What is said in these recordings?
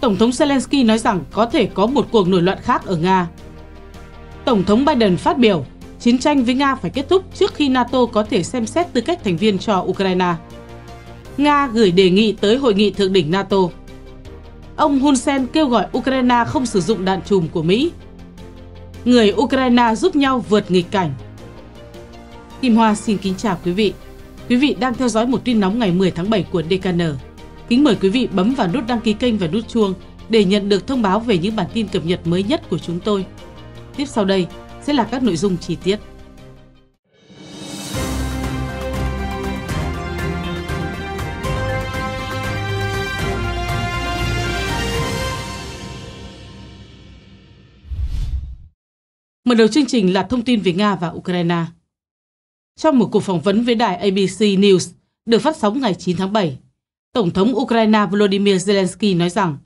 Tổng thống Zelensky nói rằng có thể có một cuộc nổi loạn khác ở Nga. Tổng thống Biden phát biểu, chiến tranh với Nga phải kết thúc trước khi NATO có thể xem xét tư cách thành viên cho Ukraine. Nga gửi đề nghị tới hội nghị thượng đỉnh NATO. Ông Hun Sen kêu gọi Ukraine không sử dụng đạn chùm của Mỹ. Người Ukraine giúp nhau vượt nghịch cảnh. Kim Hoa xin kính chào quý vị. Quý vị đang theo dõi một tin nóng ngày 10 tháng 7 của DKN. Kính mời quý vị bấm vào nút đăng ký kênh và nút chuông để nhận được thông báo về những bản tin cập nhật mới nhất của chúng tôi. Tiếp sau đây sẽ là các nội dung chi tiết. Mở đầu chương trình là thông tin về Nga và Ukraine. Trong một cuộc phỏng vấn với đài ABC News được phát sóng ngày 9 tháng 7, Tổng thống Ukraine Volodymyr Zelensky nói rằng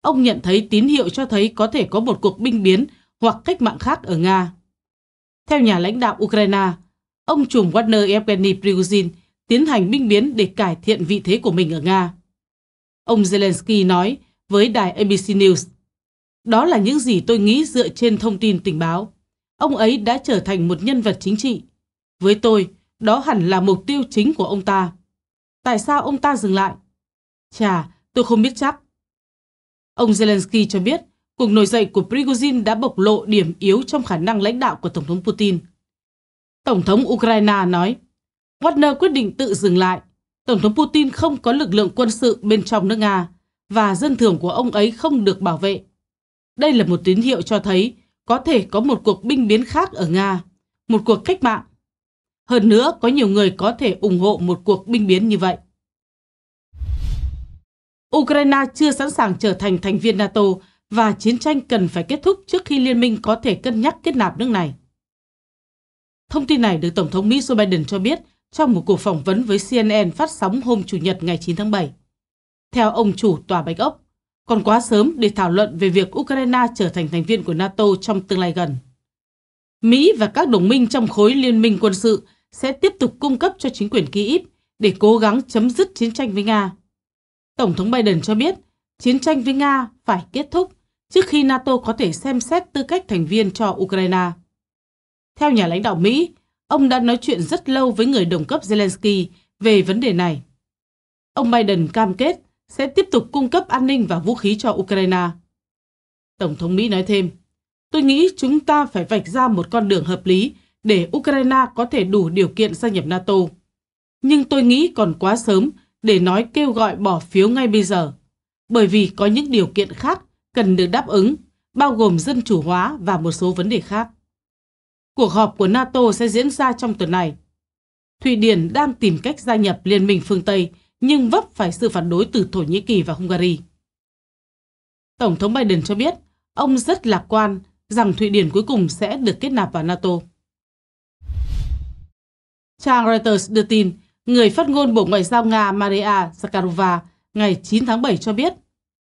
ông nhận thấy tín hiệu cho thấy có thể có một cuộc binh biến hoặc cách mạng khác ở Nga. Theo nhà lãnh đạo Ukraine, ông trùm Wagner Evgeny Prigozhin tiến hành binh biến để cải thiện vị thế của mình ở Nga. Ông Zelensky nói với đài ABC News, đó là những gì tôi nghĩ dựa trên thông tin tình báo. Ông ấy đã trở thành một nhân vật chính trị. Với tôi, đó hẳn là mục tiêu chính của ông ta. Tại sao ông ta dừng lại? Chà, tôi không biết chắc. Ông Zelensky cho biết, cuộc nổi dậy của Prigozhin đã bộc lộ điểm yếu trong khả năng lãnh đạo của Tổng thống Putin. Tổng thống Ukraine nói, Wagner quyết định tự dừng lại. Tổng thống Putin không có lực lượng quân sự bên trong nước Nga và dân thường của ông ấy không được bảo vệ. Đây là một tín hiệu cho thấy có thể có một cuộc binh biến khác ở Nga, một cuộc cách mạng. Hơn nữa, có nhiều người có thể ủng hộ một cuộc binh biến như vậy. Ukraine chưa sẵn sàng trở thành thành viên NATO và chiến tranh cần phải kết thúc trước khi liên minh có thể cân nhắc kết nạp nước này. Thông tin này được Tổng thống Mỹ Joe Biden cho biết trong một cuộc phỏng vấn với CNN phát sóng hôm Chủ nhật ngày 9 tháng 7. Theo ông chủ Tòa Bạch Ốc, còn quá sớm để thảo luận về việc Ukraine trở thành thành viên của NATO trong tương lai gần. Mỹ và các đồng minh trong khối liên minh quân sự sẽ tiếp tục cung cấp cho chính quyền Kyiv để cố gắng chấm dứt chiến tranh với Nga. Tổng thống Biden cho biết chiến tranh với Nga phải kết thúc trước khi NATO có thể xem xét tư cách thành viên cho Ukraine. Theo nhà lãnh đạo Mỹ, ông đã nói chuyện rất lâu với người đồng cấp Zelensky về vấn đề này. Ông Biden cam kết sẽ tiếp tục cung cấp an ninh và vũ khí cho Ukraine. Tổng thống Mỹ nói thêm, tôi nghĩ chúng ta phải vạch ra một con đường hợp lý để Ukraine có thể đủ điều kiện gia nhập NATO. Nhưng tôi nghĩ còn quá sớm để nói kêu gọi bỏ phiếu ngay bây giờ, bởi vì có những điều kiện khác cần được đáp ứng, bao gồm dân chủ hóa và một số vấn đề khác. Cuộc họp của NATO sẽ diễn ra trong tuần này. Thụy Điển đang tìm cách gia nhập Liên minh phương Tây nhưng vấp phải sự phản đối từ Thổ Nhĩ Kỳ và Hungary. Tổng thống Biden cho biết ông rất lạc quan rằng Thụy Điển cuối cùng sẽ được kết nạp vào NATO. Trang Reuters đưa tin Người phát ngôn Bộ Ngoại giao Nga Maria Zakharova ngày 9 tháng 7 cho biết,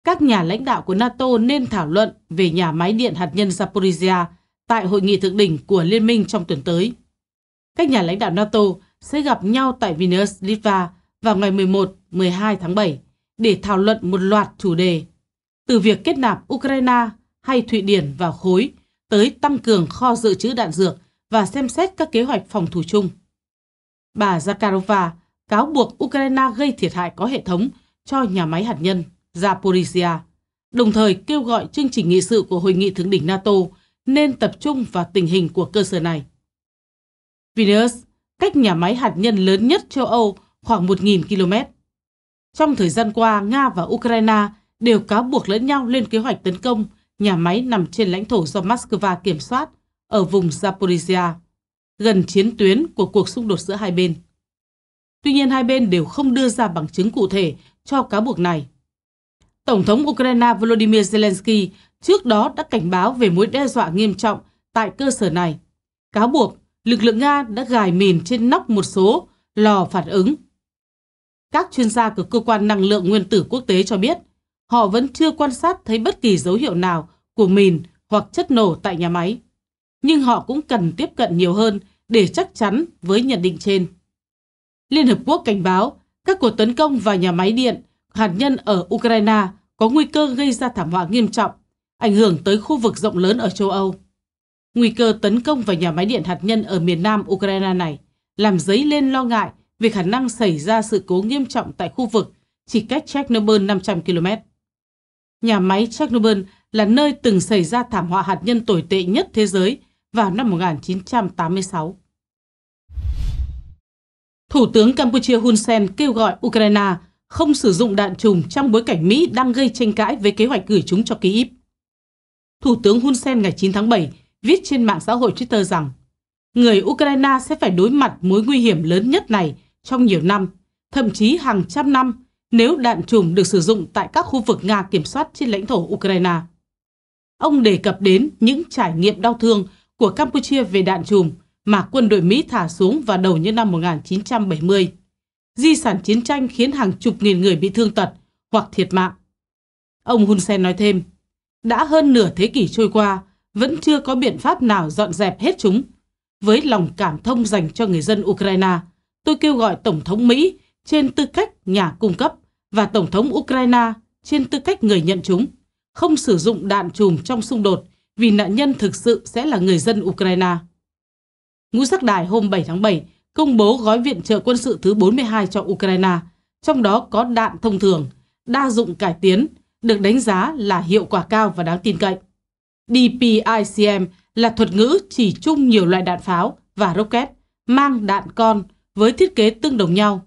các nhà lãnh đạo của NATO nên thảo luận về nhà máy điện hạt nhân Zaporizhia tại hội nghị thượng đỉnh của Liên minh trong tuần tới. Các nhà lãnh đạo NATO sẽ gặp nhau tại Vilnius, Litva vào ngày 11-12 tháng 7 để thảo luận một loạt chủ đề, từ việc kết nạp Ukraine hay Thụy Điển vào khối tới tăng cường kho dự trữ đạn dược và xem xét các kế hoạch phòng thủ chung. Bà Zakharova cáo buộc Ukraine gây thiệt hại có hệ thống cho nhà máy hạt nhân Zaporizhia, đồng thời kêu gọi chương trình nghị sự của Hội nghị Thượng đỉnh NATO nên tập trung vào tình hình của cơ sở này. Vilnius, cách nhà máy hạt nhân lớn nhất châu Âu khoảng 1.000 km. Trong thời gian qua, Nga và Ukraine đều cáo buộc lẫn nhau lên kế hoạch tấn công nhà máy nằm trên lãnh thổ do Moscow kiểm soát ở vùng Zaporizhia gần chiến tuyến của cuộc xung đột giữa hai bên. Tuy nhiên hai bên đều không đưa ra bằng chứng cụ thể cho cáo buộc này. Tổng thống Ukraine Volodymyr Zelensky trước đó đã cảnh báo về mối đe dọa nghiêm trọng tại cơ sở này, cáo buộc lực lượng Nga đã gài mìn trên nóc một số lò phản ứng. Các chuyên gia của cơ quan năng lượng nguyên tử quốc tế cho biết, họ vẫn chưa quan sát thấy bất kỳ dấu hiệu nào của mìn hoặc chất nổ tại nhà máy nhưng họ cũng cần tiếp cận nhiều hơn để chắc chắn với nhận định trên. Liên Hợp Quốc cảnh báo các cuộc tấn công vào nhà máy điện hạt nhân ở Ukraine có nguy cơ gây ra thảm họa nghiêm trọng, ảnh hưởng tới khu vực rộng lớn ở châu Âu. Nguy cơ tấn công vào nhà máy điện hạt nhân ở miền nam Ukraine này làm dấy lên lo ngại về khả năng xảy ra sự cố nghiêm trọng tại khu vực chỉ cách Chernobyl 500 km. Nhà máy Chernobyl là nơi từng xảy ra thảm họa hạt nhân tồi tệ nhất thế giới vào năm 1986. Thủ tướng Campuchia Hun Sen kêu gọi Ukraine không sử dụng đạn trùm trong bối cảnh Mỹ đang gây tranh cãi với kế hoạch gửi chúng cho Kyiv. Thủ tướng Hun Sen ngày 9 tháng 7 viết trên mạng xã hội Twitter rằng người Ukraine sẽ phải đối mặt mối nguy hiểm lớn nhất này trong nhiều năm, thậm chí hàng trăm năm nếu đạn trùm được sử dụng tại các khu vực Nga kiểm soát trên lãnh thổ Ukraine. Ông đề cập đến những trải nghiệm đau thương của Campuchia về đạn chùm mà quân đội Mỹ thả xuống vào đầu những năm 1970. Di sản chiến tranh khiến hàng chục nghìn người bị thương tật hoặc thiệt mạng. Ông Hun Sen nói thêm, đã hơn nửa thế kỷ trôi qua, vẫn chưa có biện pháp nào dọn dẹp hết chúng. Với lòng cảm thông dành cho người dân Ukraine, tôi kêu gọi Tổng thống Mỹ trên tư cách nhà cung cấp và Tổng thống Ukraine trên tư cách người nhận chúng, không sử dụng đạn chùm trong xung đột vì nạn nhân thực sự sẽ là người dân Ukraine. Ngũ Sắc Đài hôm 7 tháng 7 công bố gói viện trợ quân sự thứ 42 cho Ukraine, trong đó có đạn thông thường, đa dụng cải tiến, được đánh giá là hiệu quả cao và đáng tin cậy. DPICM là thuật ngữ chỉ chung nhiều loại đạn pháo và rocket mang đạn con với thiết kế tương đồng nhau.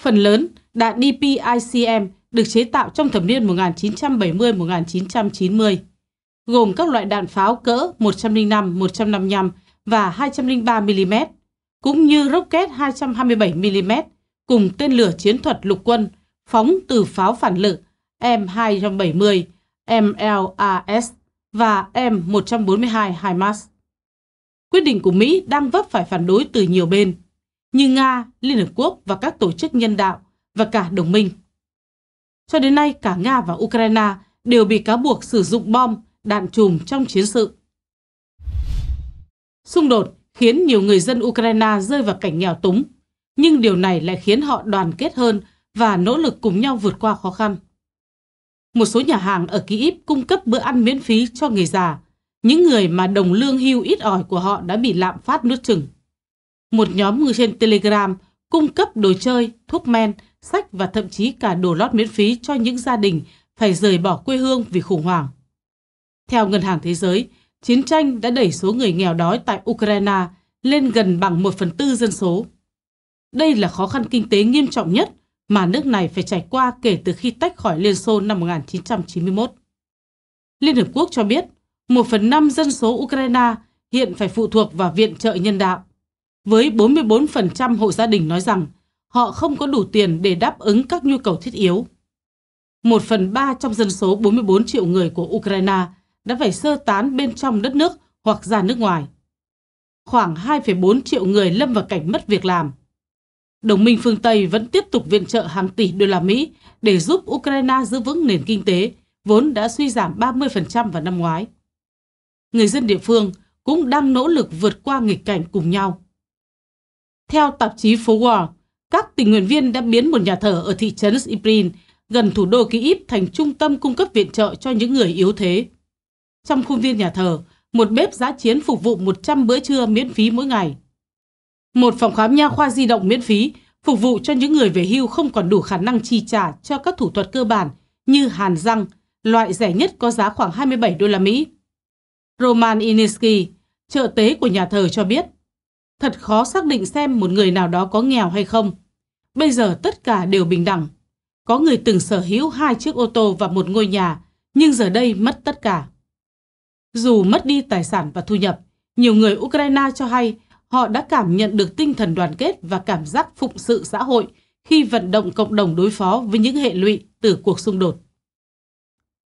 Phần lớn, đạn DPICM được chế tạo trong thập niên 1970-1990 gồm các loại đạn pháo cỡ 105, 155 và 203 mm, cũng như rocket 227 mm cùng tên lửa chiến thuật lục quân phóng từ pháo phản lực M270, MLRS và M142 HIMARS. Quyết định của Mỹ đang vấp phải phản đối từ nhiều bên, như Nga, Liên Hợp Quốc và các tổ chức nhân đạo và cả đồng minh. Cho đến nay, cả Nga và Ukraine đều bị cáo buộc sử dụng bom đạn chùm trong chiến sự. Xung đột khiến nhiều người dân Ukraine rơi vào cảnh nghèo túng, nhưng điều này lại khiến họ đoàn kết hơn và nỗ lực cùng nhau vượt qua khó khăn. Một số nhà hàng ở Kyiv cung cấp bữa ăn miễn phí cho người già, những người mà đồng lương hưu ít ỏi của họ đã bị lạm phát nuốt chừng. Một nhóm người trên Telegram cung cấp đồ chơi, thuốc men, sách và thậm chí cả đồ lót miễn phí cho những gia đình phải rời bỏ quê hương vì khủng hoảng. Theo Ngân hàng Thế giới, chiến tranh đã đẩy số người nghèo đói tại Ukraine lên gần bằng 1 phần tư dân số. Đây là khó khăn kinh tế nghiêm trọng nhất mà nước này phải trải qua kể từ khi tách khỏi Liên Xô năm 1991. Liên Hợp Quốc cho biết 1 phần 5 dân số Ukraine hiện phải phụ thuộc vào viện trợ nhân đạo, với 44% hộ gia đình nói rằng họ không có đủ tiền để đáp ứng các nhu cầu thiết yếu. 1 phần 3 trong dân số 44 triệu người của Ukraine đã phải sơ tán bên trong đất nước hoặc ra nước ngoài. Khoảng 2,4 triệu người lâm vào cảnh mất việc làm. Đồng minh phương Tây vẫn tiếp tục viện trợ hàng tỷ đô la Mỹ để giúp Ukraine giữ vững nền kinh tế vốn đã suy giảm 30% vào năm ngoái. Người dân địa phương cũng đang nỗ lực vượt qua nghịch cảnh cùng nhau. Theo tạp chí Forward, các tình nguyện viên đã biến một nhà thờ ở thị trấn Ibrin gần thủ đô Kyiv thành trung tâm cung cấp viện trợ cho những người yếu thế. Trong khuôn viên nhà thờ, một bếp giá chiến phục vụ 100 bữa trưa miễn phí mỗi ngày. Một phòng khám nha khoa di động miễn phí, phục vụ cho những người về hưu không còn đủ khả năng chi trả cho các thủ thuật cơ bản như hàn răng, loại rẻ nhất có giá khoảng 27 đô la Mỹ. Roman Inisky, trợ tế của nhà thờ cho biết, thật khó xác định xem một người nào đó có nghèo hay không. Bây giờ tất cả đều bình đẳng. Có người từng sở hữu hai chiếc ô tô và một ngôi nhà, nhưng giờ đây mất tất cả. Dù mất đi tài sản và thu nhập, nhiều người Ukraine cho hay họ đã cảm nhận được tinh thần đoàn kết và cảm giác phụng sự xã hội khi vận động cộng đồng đối phó với những hệ lụy từ cuộc xung đột.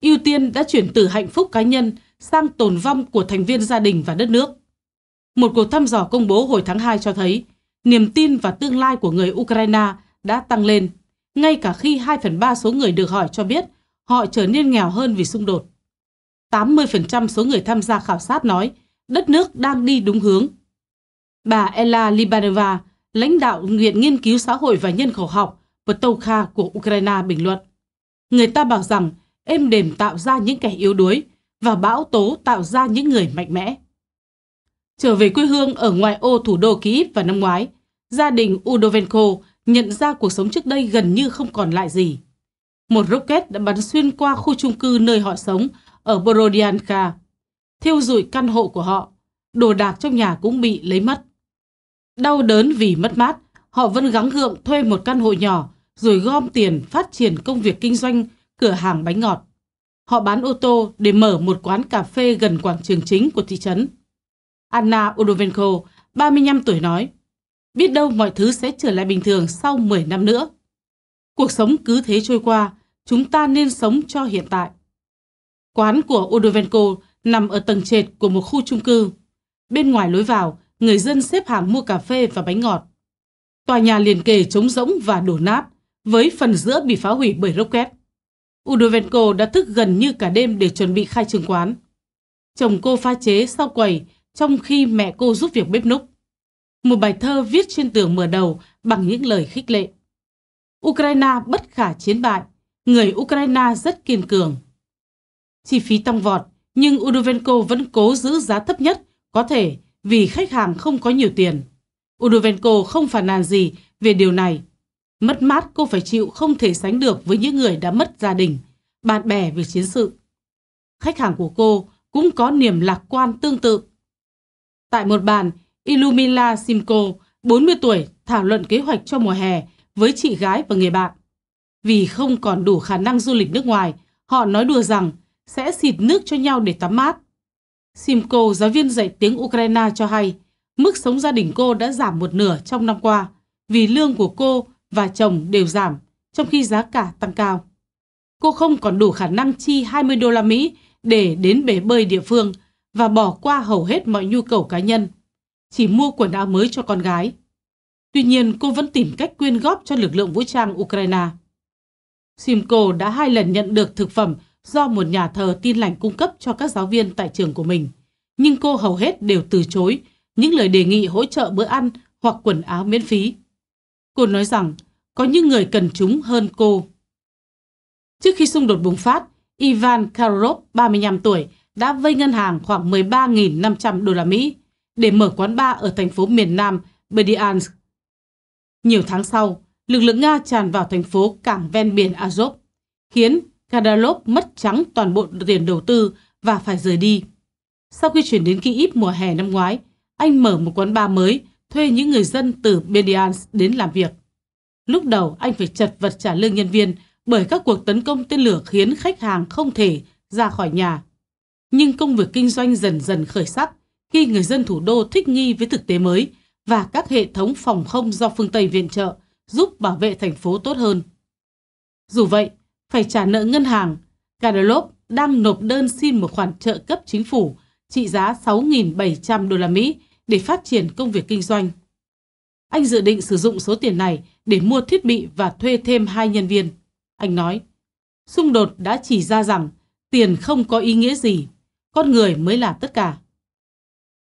Ưu tiên đã chuyển từ hạnh phúc cá nhân sang tồn vong của thành viên gia đình và đất nước. Một cuộc thăm dò công bố hồi tháng 2 cho thấy niềm tin và tương lai của người Ukraine đã tăng lên, ngay cả khi 2 phần 3 số người được hỏi cho biết họ trở nên nghèo hơn vì xung đột. 80% số người tham gia khảo sát nói đất nước đang đi đúng hướng. Bà Ella Libanova, lãnh đạo Viện Nghiên cứu Xã hội và Nhân khẩu học Petokha của Ukraine bình luận. Người ta bảo rằng êm đềm tạo ra những kẻ yếu đuối và bão tố tạo ra những người mạnh mẽ. Trở về quê hương ở ngoại ô thủ đô Kyiv vào năm ngoái, gia đình Udovenko nhận ra cuộc sống trước đây gần như không còn lại gì. Một rocket đã bắn xuyên qua khu chung cư nơi họ sống ở Borodianka, thiêu rụi căn hộ của họ, đồ đạc trong nhà cũng bị lấy mất. Đau đớn vì mất mát, họ vẫn gắng gượng thuê một căn hộ nhỏ rồi gom tiền phát triển công việc kinh doanh cửa hàng bánh ngọt. Họ bán ô tô để mở một quán cà phê gần quảng trường chính của thị trấn. Anna Udovenko, 35 tuổi nói, biết đâu mọi thứ sẽ trở lại bình thường sau 10 năm nữa. Cuộc sống cứ thế trôi qua, chúng ta nên sống cho hiện tại. Quán của Udovenko nằm ở tầng trệt của một khu chung cư. Bên ngoài lối vào, người dân xếp hàng mua cà phê và bánh ngọt. Tòa nhà liền kề trống rỗng và đổ nát, với phần giữa bị phá hủy bởi rocket. Udovenko đã thức gần như cả đêm để chuẩn bị khai trương quán. Chồng cô pha chế sau quầy trong khi mẹ cô giúp việc bếp núc. Một bài thơ viết trên tường mở đầu bằng những lời khích lệ. Ukraine bất khả chiến bại, người Ukraine rất kiên cường. Chi phí tăng vọt, nhưng Udovenco vẫn cố giữ giá thấp nhất có thể vì khách hàng không có nhiều tiền. Udovenco không phản nàn gì về điều này. Mất mát cô phải chịu không thể sánh được với những người đã mất gia đình, bạn bè vì chiến sự. Khách hàng của cô cũng có niềm lạc quan tương tự. Tại một bàn, Illumila Simco, 40 tuổi, thảo luận kế hoạch cho mùa hè với chị gái và người bạn. Vì không còn đủ khả năng du lịch nước ngoài, họ nói đùa rằng sẽ xịt nước cho nhau để tắm mát. Simko, giáo viên dạy tiếng Ukraine cho hay, mức sống gia đình cô đã giảm một nửa trong năm qua vì lương của cô và chồng đều giảm, trong khi giá cả tăng cao. Cô không còn đủ khả năng chi 20 đô la Mỹ để đến bể bơi địa phương và bỏ qua hầu hết mọi nhu cầu cá nhân, chỉ mua quần áo mới cho con gái. Tuy nhiên, cô vẫn tìm cách quyên góp cho lực lượng vũ trang Ukraine. Simko đã hai lần nhận được thực phẩm do một nhà thờ tin lành cung cấp cho các giáo viên tại trường của mình. Nhưng cô hầu hết đều từ chối những lời đề nghị hỗ trợ bữa ăn hoặc quần áo miễn phí. Cô nói rằng có những người cần chúng hơn cô. Trước khi xung đột bùng phát, Ivan Karolov, 35 tuổi, đã vay ngân hàng khoảng 13.500 đô la Mỹ để mở quán bar ở thành phố miền Nam Berdyansk. Nhiều tháng sau, lực lượng Nga tràn vào thành phố cảng ven biển Azov, khiến Kadalov mất trắng toàn bộ tiền đầu tư và phải rời đi. Sau khi chuyển đến Kyiv mùa hè năm ngoái, anh mở một quán bar mới, thuê những người dân từ Bediansk đến làm việc. Lúc đầu anh phải chật vật trả lương nhân viên bởi các cuộc tấn công tên lửa khiến khách hàng không thể ra khỏi nhà. Nhưng công việc kinh doanh dần dần khởi sắc khi người dân thủ đô thích nghi với thực tế mới và các hệ thống phòng không do phương Tây viện trợ giúp bảo vệ thành phố tốt hơn. Dù vậy, phải trả nợ ngân hàng. Kadyrov đang nộp đơn xin một khoản trợ cấp chính phủ trị giá 6.700 đô la Mỹ để phát triển công việc kinh doanh. Anh dự định sử dụng số tiền này để mua thiết bị và thuê thêm hai nhân viên. Anh nói, xung đột đã chỉ ra rằng tiền không có ý nghĩa gì, con người mới là tất cả.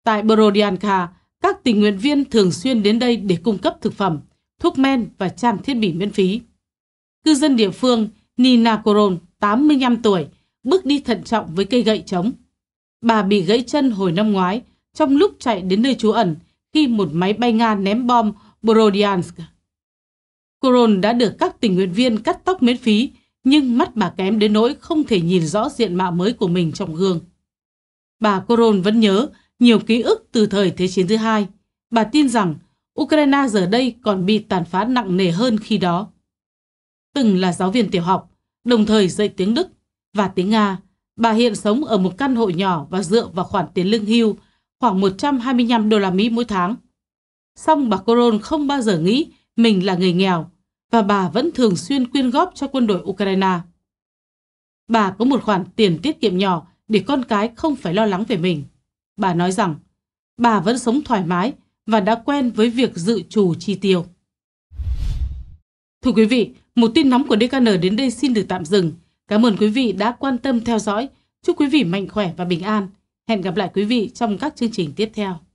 Tại Borodianka, các tình nguyện viên thường xuyên đến đây để cung cấp thực phẩm, thuốc men và trang thiết bị miễn phí. Cư dân địa phương Nina Coron, 85 tuổi, bước đi thận trọng với cây gậy chống. Bà bị gãy chân hồi năm ngoái trong lúc chạy đến nơi trú ẩn khi một máy bay Nga ném bom Brodiansk. Coron đã được các tình nguyện viên cắt tóc miễn phí, nhưng mắt bà kém đến nỗi không thể nhìn rõ diện mạo mới của mình trong gương. Bà Coron vẫn nhớ nhiều ký ức từ thời Thế chiến thứ hai. Bà tin rằng Ukraine giờ đây còn bị tàn phá nặng nề hơn khi đó từng là giáo viên tiểu học, đồng thời dạy tiếng Đức và tiếng Nga. Bà hiện sống ở một căn hộ nhỏ và dựa vào khoản tiền lương hưu khoảng 125 đô la Mỹ mỗi tháng. Song bà Coron không bao giờ nghĩ mình là người nghèo và bà vẫn thường xuyên quyên góp cho quân đội Ukraine. Bà có một khoản tiền tiết kiệm nhỏ để con cái không phải lo lắng về mình. Bà nói rằng bà vẫn sống thoải mái và đã quen với việc dự trù chi tiêu. Thưa quý vị, một tin nóng của DKN đến đây xin được tạm dừng. Cảm ơn quý vị đã quan tâm theo dõi. Chúc quý vị mạnh khỏe và bình an. Hẹn gặp lại quý vị trong các chương trình tiếp theo.